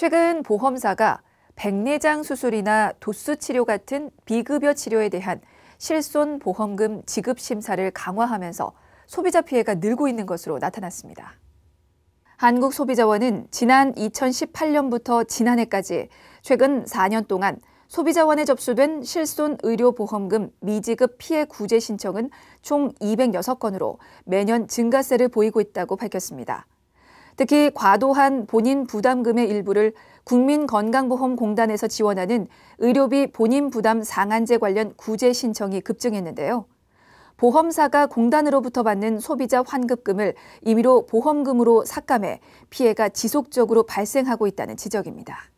최근 보험사가 백내장 수술이나 도수 치료 같은 비급여 치료에 대한 실손 보험금 지급 심사를 강화하면서 소비자 피해가 늘고 있는 것으로 나타났습니다. 한국소비자원은 지난 2018년부터 지난해까지 최근 4년 동안 소비자원에 접수된 실손 의료보험금 미지급 피해 구제 신청은 총 206건으로 매년 증가세를 보이고 있다고 밝혔습니다. 특히 과도한 본인 부담금의 일부를 국민건강보험공단에서 지원하는 의료비 본인 부담 상한제 관련 구제 신청이 급증했는데요. 보험사가 공단으로부터 받는 소비자 환급금을 임의로 보험금으로 삭감해 피해가 지속적으로 발생하고 있다는 지적입니다.